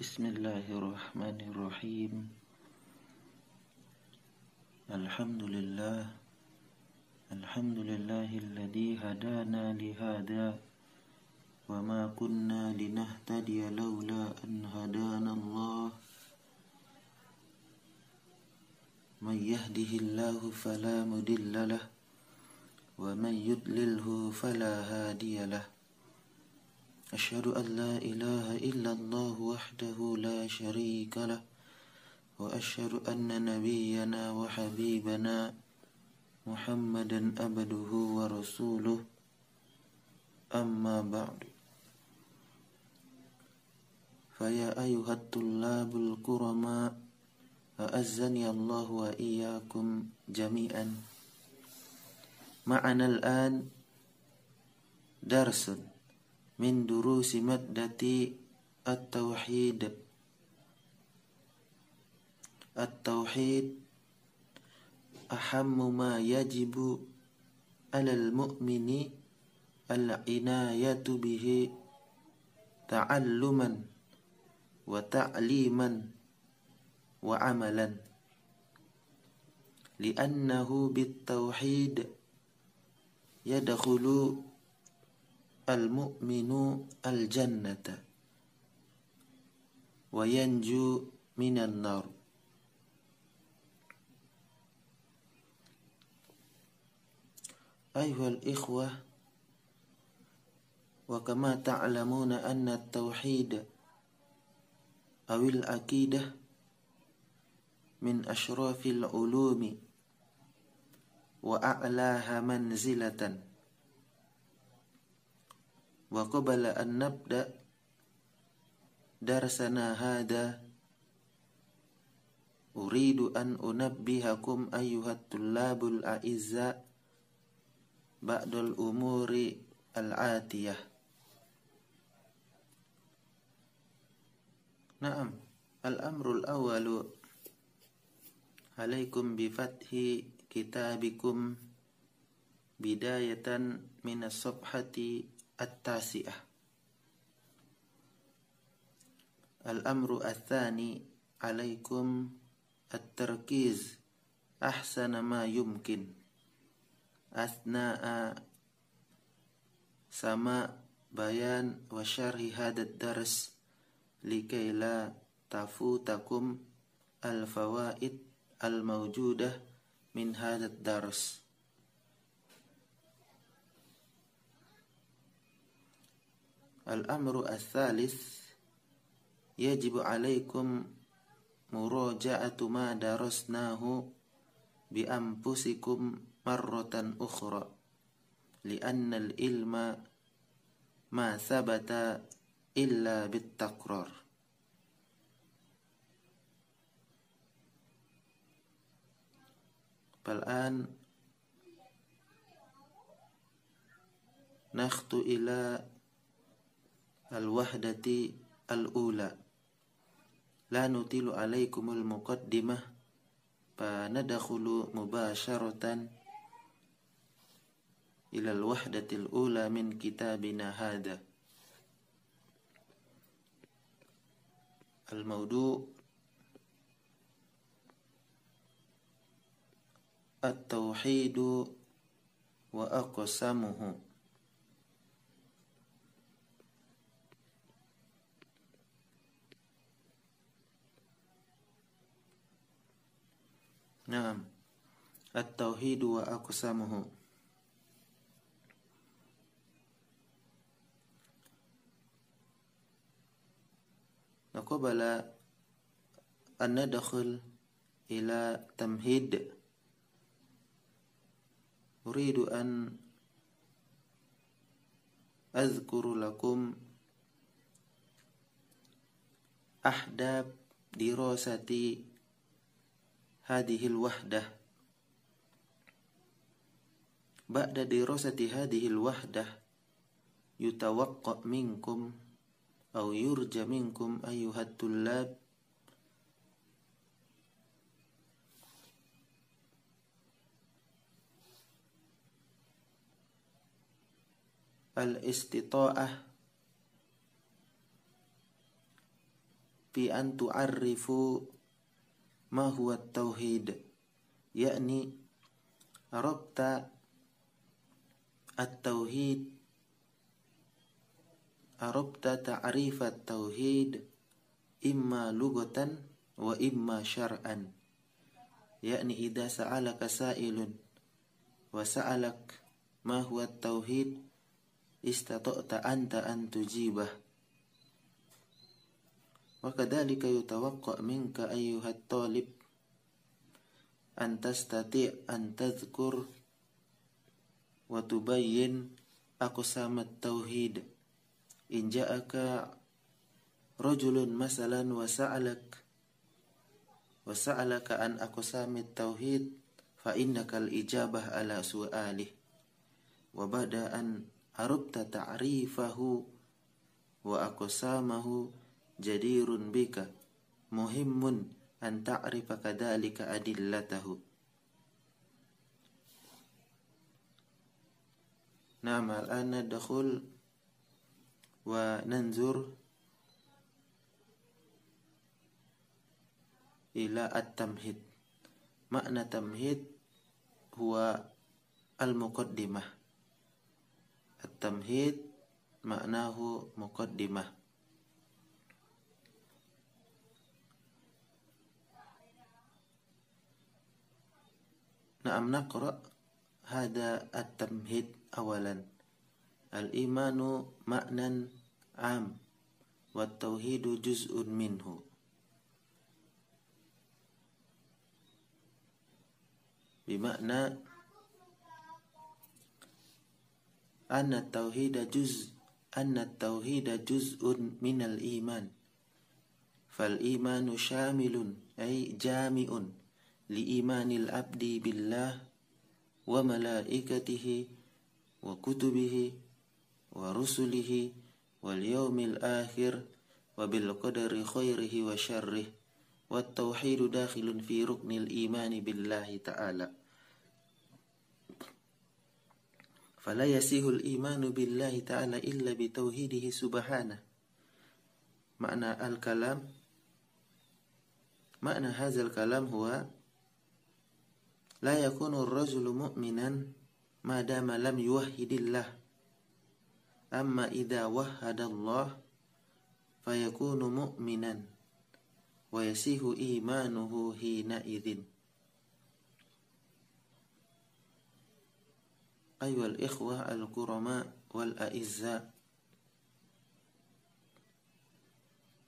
بسم الله الرحمن الرحيم الحمد لله الحمد لله الذي هدانا لهذا وما كنا لنهتدي لولا أن هدانا الله من يهده الله فلا مدل له ومن يدلله فلا هادي له أشهد أن لا إله إلا الله وحده لا شريك له وأشهد أن نبينا وحبيبنا محمدا أبده ورسوله أما بعد فيا أيها الطلاب الكرماء أعزني الله وإياكم جميعا معنا الآن درس من دروس مادة التوحيد التوحيد أهم ما يجب على المؤمن العناية به تعلما وتعليما وعملا لأنه بالتوحيد يدخل المؤمن الجنة وينجو من النار أيها الإخوة وكما تعلمون أن التوحيد أو الأكيدة من أشراف العلوم وأعلاها منزلةً wa qabala an nabda darsana hada uridu an unabbihakum ayyuhat tullabul a'izza ba'dal umuri al-atiyah Naam al-amrul awalu alaikum bi fathi kitabikum bidayatan minas sabhati At-tasi'ah Al-amru athani alaikum At-tarkiz Ahsana ma yumkin Asna'a Sama bayan wa syarhi hadad dars tafu takum al-fawaid al-mawjudah min hadad dars. Al-amru ats-tsalits yajibu 'alaikum muraja'atu ma darasnahu bi anfusikum marratan ukhra li'anna al-ilma ma sabata illa bitakrar فالآن نخت إلى الوحدة الأولى لا نطيل عليكم المقدمة فندخل مباشرة إلى الوحدة الأولى من كتابنا هذا الموضوع التوحيد وأقسامه نعم التوحيد وأقسامه وقبل أن ندخل إلى تمهيد أريد أن أذكر لكم أحداث دراستي hadhil wahdah ba'da dirasati hadhil wahdah yutawaqqa minkum aw yurja minkum ayyuhat al-istita'ah fi an ما هو التوحيد يعني ربط التوحيد ربط تعريف التوحيد إما لغة وإما شرعا يعني إذا سألك سائل وسألك ما هو التوحيد استطعت أنت أن تجيبه وكذلك يتوقع منك أيها الطالب أن تستطيع أن تذكر وتبين أقسام التوحيد إن جاءك رجل مثلا وسألك وسألك عن أقسام التوحيد فإنك الإجابة على سؤاله وبعد أن عرفت تعريفه وأقسامه jadirun bika muhimmun an ta'rifa kadhalika adillatahu نعم الآن ندخل وننظر إلى التمهيد معنى تمهيد هو المقدمة التمهيد معناه مقدمة نعم نقرأ هذا التمهيد أولا الإيمان معنى عام والتوحيد جزء منه بمعنى أن التوحيد جزء أن التوحيد جزء من الإيمان فالإيمان شامل أي جامع لإيمان العبد بالله وملائكته وكتبه ورسله واليوم الآخر وبالقدر خيره وشره والتوحيد داخل في ركن الإيمان بالله تعالى فلا يسيه الإيمان بالله تعالى إلا بتوحيده سبحانه معنى الكلام معنى هذا الكلام هو لا يكون الرجل مؤمنا ما دام لم يوحد الله أما إذا وحد الله فيكون مؤمنا ويسيه إيمانه حينئذ أيها الإخوة الكرماء والأئزاء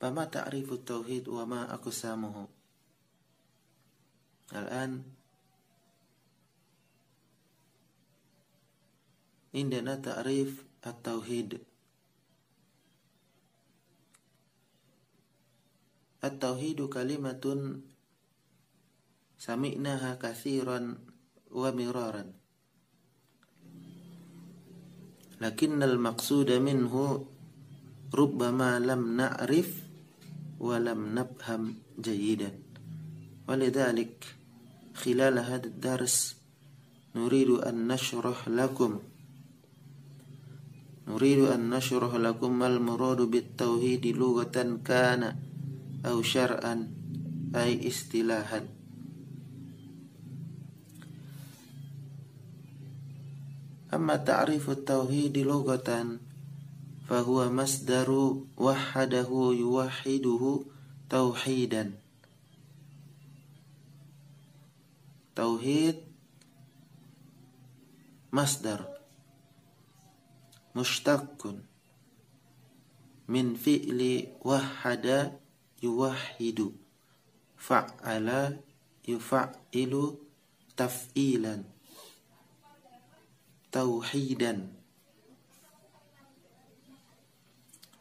فما تعريف التوحيد وما أقسامه الآن عندنا تعريف التوحيد التوحيد كلمة سمعناها كثيرا ومرارا لكن المقصود منه ربما لم نعرف ولم نفهم جيدا ولذلك خلال هذا الدرس نريد أن نشرح لكم nuridu an nashrah lakum al muradu bit tauhid lughatan kana aw syar'an ay istilahan tauhid تعريف التوحيد لغة فهو مصدر وحده يوحده توحيدا tauhid Masdar mushtaqun min fi'li wahada yuwahidu fa'ala yufa'ilu taf'ilan tauhidan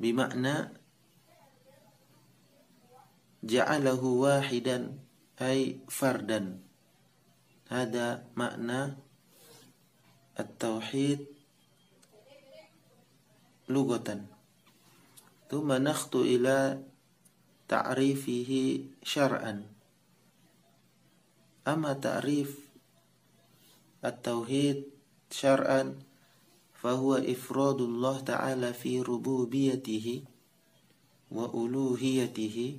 bimakna ja'alahu wahidan ay fardan hada makna at-tauhid لغة ثم نخطو إلى تعريفه شرعا أما تعريف التوحيد شرعا فهو إفراد الله تعالى في ربوبيته وألوهيته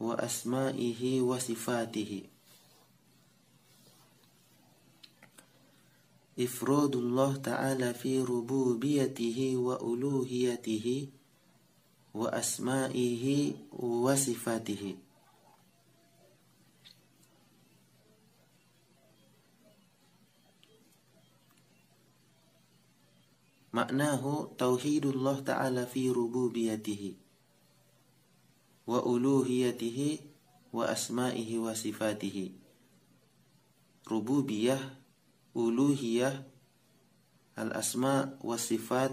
وأسمائه وصفاته إفراد الله تعالى في ربوبيته وألوهيته وأسمائه وصفاته معناه توحيد الله تعالى في ربوبيته وألوهيته وأسمائه وصفاته ربوبيه uluhiyah al asma wasifat sifat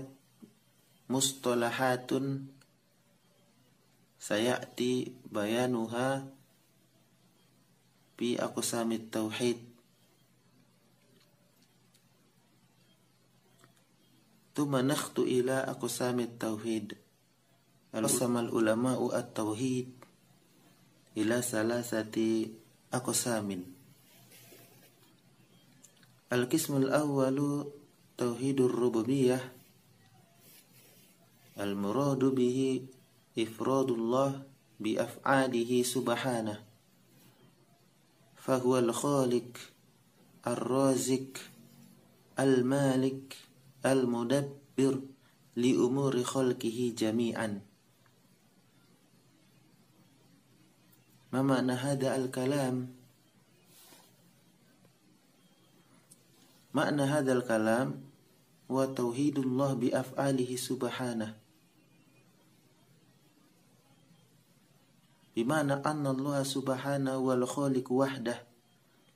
mustalahatun sayati bayanuha pi aqsamit tauhid Tuma nakhtu ila aqsamit tauhid Al-Qasam al-Ulama'u tauhid Ila salasati akusamin. القسم الأول توحيد الربوبية المراد به إفراد الله بأفعاله سبحانه فهو الخالق الرازق المالك المدبر لأمور خلقه جميعا ما معنى هذا الكلام؟ makna hadal kalam wa tauhidullah bi af'alihi subhanah bimana anna Allah subhanahu wal khaliq wahdah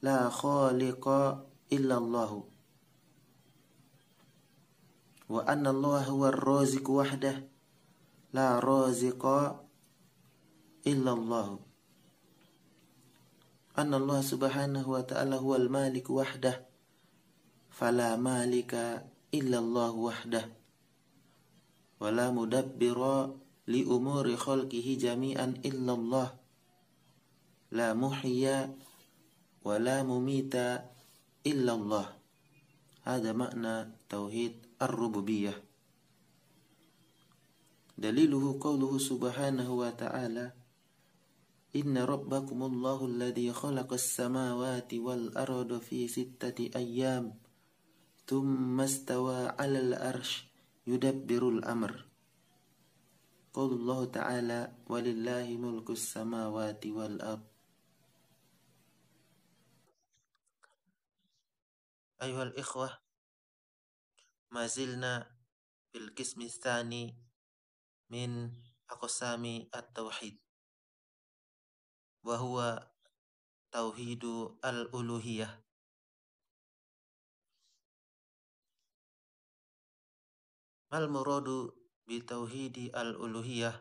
la khaliqa illallah wa anna Allah huwa raziq wahdah la raziqa illallah anna Allah subhanahu wa ta'ala huwal malik wahdah فلا مالك إلا الله وحده ولا مدبر لأمور خلقه جميعا إلا الله لا محيا ولا مميت إلا الله هذا معنى توحيد الربوبية دليله قوله سبحانه وتعالى إن ربكم الله الذي خلق السماوات والأرض في ستة أيام ثم استوى على الأرش يدبر الأمر قول الله تعالى ولله ملك السماوات والأرض أيها الإخوة ما زلنا في القسم الثاني من أقسام التوحيد وهو توحيد الألوهية Mal muradu bitauhidi al-uluhiyah.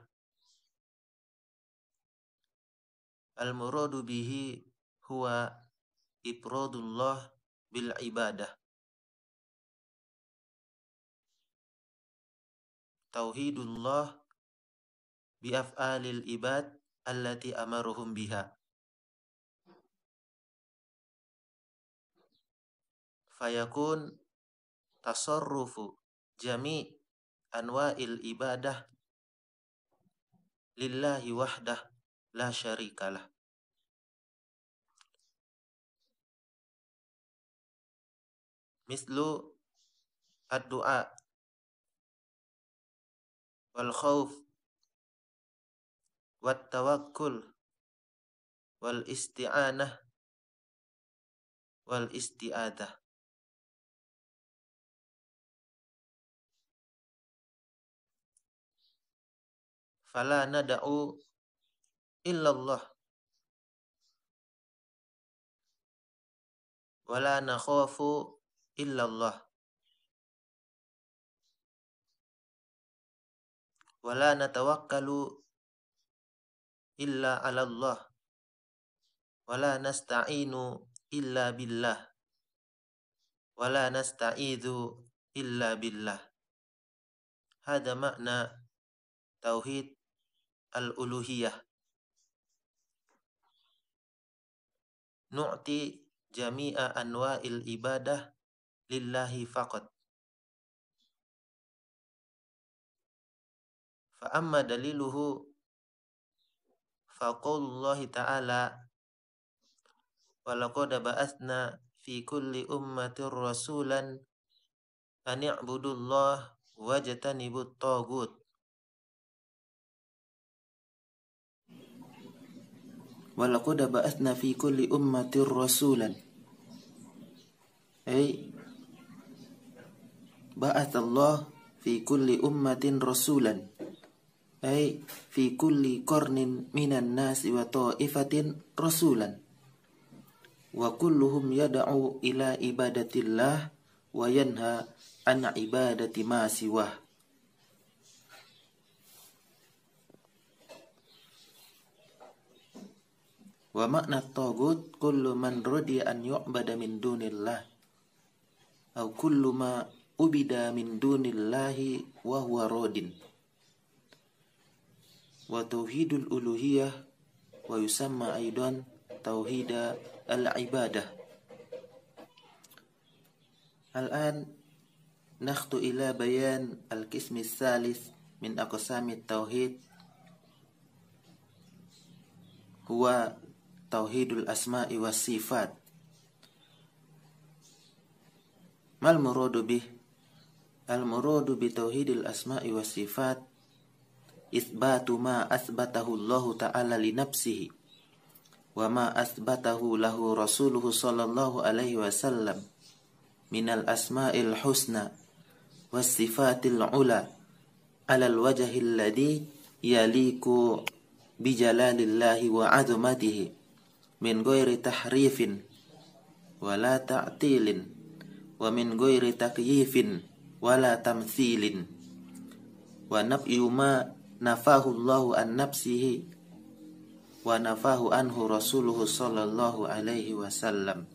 Al-muradu bihi huwa ifradullah bil ibadah. Tauhidullah bi af'alil ibad allati amaruhum biha. Fayakun tasarrufu jami' anwa'il ibadah lillahi wahdah la syarikalah. Mislu ad-du'a wal khawf wat tawakkul wal isti'anah wal isti'adah. fala nada'u illallah wala nakhafu illallah wala natawakkalu illa 'ala Allah wala nasta'inu illa billah wala nasta'idhu illa billah hada makna tauhid al-uluhiyah. Nu'ti jami'a anwa'il ibadah lillahi faqat. Fa'amma daliluhu faqaulullahi ta'ala walaqad ba'athna fi kulli ummatir rasulan an i'budullah wajtanibut tagut Walaqad ba'athna fi kulli ummatir rasulan. Ay ba'athallah fi kulli ummatin rasulan. Ay fi kulli qarnin minan nasi wa ta'ifatin rasulan. Wa kulluhum yad'u ila ibadatillah wa yanha an ibadati ma siwah. Wa makna tagut kullu man radiya an yu'bada min dunillah au kullu ma ubida min dunillahi wa huwa radin. Wa tauhidul uluhiyah wa yusamma aidan tauhida al-ibadah. Al-an nakhtu ila bayan al kismis salis min aqsam tauhid huwa توحيد الأسماء والصفات ما المراد به المراد بتوحيد الأسماء والصفات إثبات ما أثبته الله تعالى لنفسه وما أثبته له رسوله صلى الله عليه وسلم من الأسماء الحسنى والصفات العلى على الوجه الذي يليق بجلال الله وعظمته min ghairi tahrifin wala ta'tilin wa min ghairi takyifin wala tamthilin wa nab'yu ma nafahu Allahu an nafsihi wa nafahu anhu rasuluhu sallallahu alaihi wasallam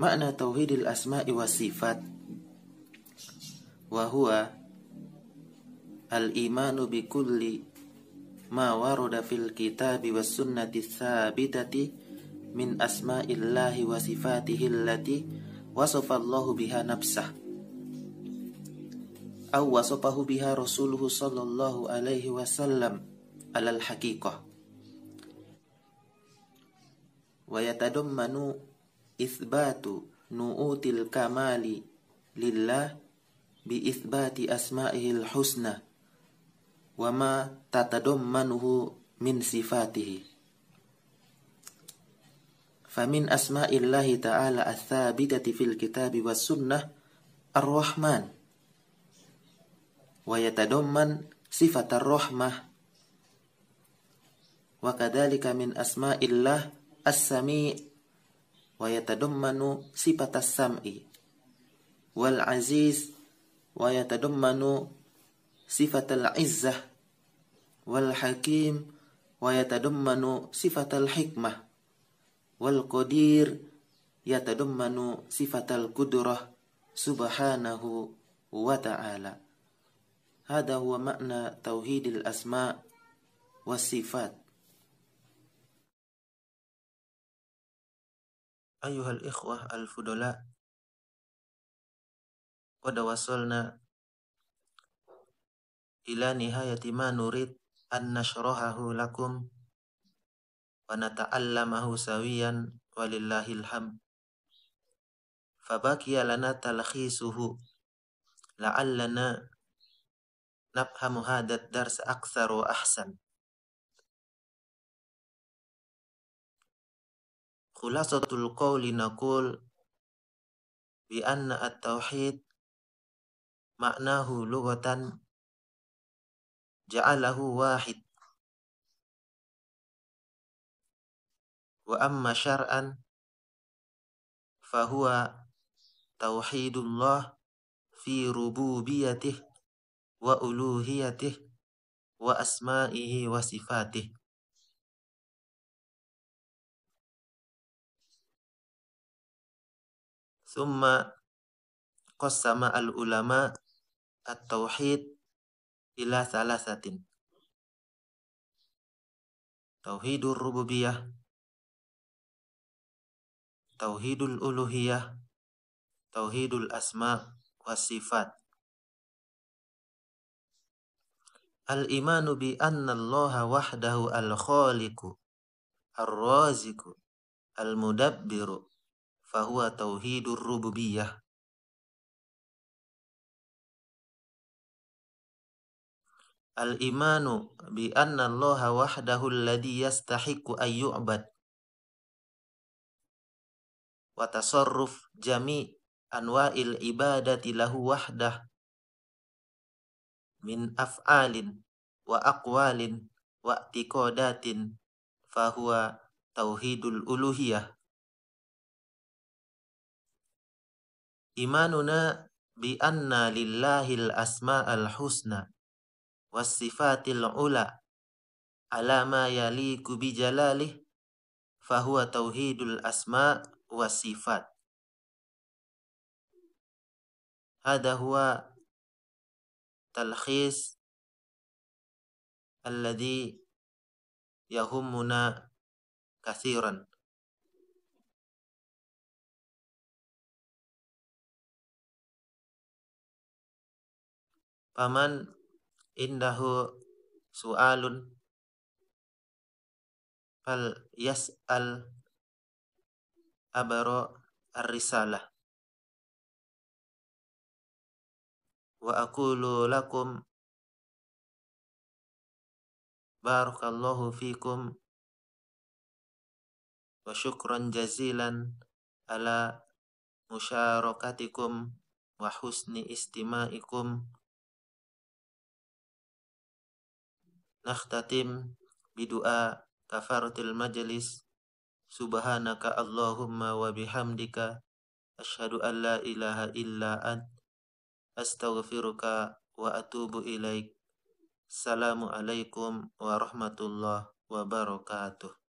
makna tauhidil asma'i wa sifat wa huwa al imanu bi kulli ما ورد في الكتاب والسنة الثابتة من أسماء الله وصفاته التي وصف الله بها نفسه أو وصفه بها رسوله صلى الله عليه وسلم على الحقيقة ويتضمن إثبات نؤوت الكمال لله بإثبات أسمائه الحسنى wa ma tatadammanuhu min sifatihi famin asma'illahi ta'ala ats-tsabitati fil kitabi was sunnah ar-rahman wa yatadamman sifat ar-rahmah wa kadzalika min asma'illah as-sami' wa yatadammanu sifat as-sam'i wal aziz wa yatadammanu صفة العزة والحكيم ويتضمن صفة الحكمة والقدير يتضمن صفة القدرة سبحانه وتعالى هذا هو معنى توحيد الأسماء والصفات أيها الإخوة الفضلاء قد وصلنا إلى نهاية ما نريد أن نشرحه لكم ونتعلمه سويا ولله الحمد فبقي لنا تلخيصه لعلنا نفهم هذا الدرس أكثر وأحسن خلاصة القول نقول بأن التوحيد معناه لغة جعله واحد وأما شرعا فهو توحيد الله في ربوبيته وألوهيته وأسمائه وصفاته ثم قسم العلماء التوحيد إلى ثلاثة توحيد الربوبية توحيد الألوهية توحيد الأسماء والصفات الإيمان بأن الله وحده الخالق الرازق المدبر فهو توحيد الربوبية al-imanu bi anna Allah wahdahu alladhi yastahiqu ayyubad wa tasarruf jami anwa'il ibadati lahu wahdah min af'alin wa aqwalin wa i'tiqadatin fahuwa tauhidul uluhiyah imanuna bi anna lillahi al husna wasifatil ula ala ma yaliku bi jalalih fahuwa tauhidul asma wa sifat. هذا هو تلخيص الذي يهمنا Paman إنه سؤال فليسأل أبر الرسالة وأقول لكم بارك الله فيكم وشكرا جزيلا على مشاركتكم وحسن استماعكم Nakhtatim bidua kafaratil majlis. Subhanaka Allahumma wa bihamdika. Ashadu an ilaha illa an. Astaghfiruka wa atubu ilaik. Assalamualaikum warahmatullahi wabarakatuh.